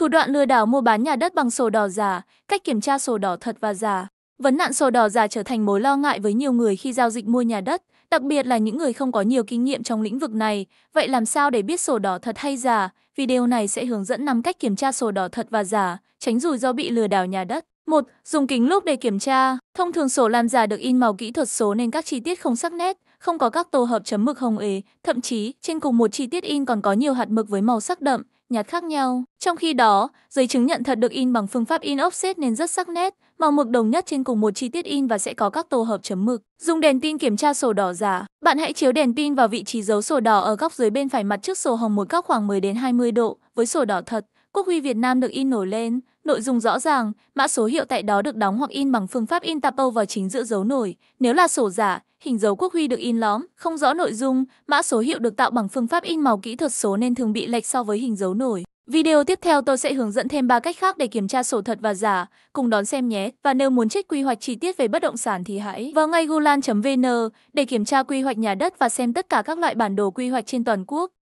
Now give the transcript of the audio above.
Thủ đoạn lừa đảo mua bán nhà đất bằng sổ đỏ giả, cách kiểm tra sổ đỏ thật và giả. Vấn nạn sổ đỏ giả trở thành mối lo ngại với nhiều người khi giao dịch mua nhà đất, đặc biệt là những người không có nhiều kinh nghiệm trong lĩnh vực này. Vậy làm sao để biết sổ đỏ thật hay giả? Video này sẽ hướng dẫn 5 cách kiểm tra sổ đỏ thật và giả, tránh rủi ro bị lừa đảo nhà đất. 1. Dùng kính lúp để kiểm tra. Thông thường sổ làm giả được in màu kỹ thuật số nên các chi tiết không sắc nét, không có các tổ hợp chấm mực hồng ế, thậm chí trên cùng một chi tiết in còn có nhiều hạt mực với màu sắc đậm, nhạt khác nhau. Trong khi đó, giấy chứng nhận thật được in bằng phương pháp in offset nên rất sắc nét, màu mực đồng nhất trên cùng một chi tiết in và sẽ có các tổ hợp chấm mực. Dùng đèn tin kiểm tra sổ đỏ giả, bạn hãy chiếu đèn tin vào vị trí dấu sổ đỏ ở góc dưới bên phải mặt trước sổ hồng một góc khoảng 10 đến 20 độ với sổ đỏ thật. Quốc huy Việt Nam được in nổi lên, nội dung rõ ràng, mã số hiệu tại đó được đóng hoặc in bằng phương pháp in tapo vào chính giữa dấu nổi. Nếu là sổ giả, hình dấu quốc huy được in lõm, không rõ nội dung, mã số hiệu được tạo bằng phương pháp in màu kỹ thuật số nên thường bị lệch so với hình dấu nổi. Video tiếp theo tôi sẽ hướng dẫn thêm 3 cách khác để kiểm tra sổ thật và giả, cùng đón xem nhé. Và nếu muốn check quy hoạch chi tiết về bất động sản thì hãy vào ngay gulan.vn để kiểm tra quy hoạch nhà đất và xem tất cả các loại bản đồ quy hoạch trên toàn quốc.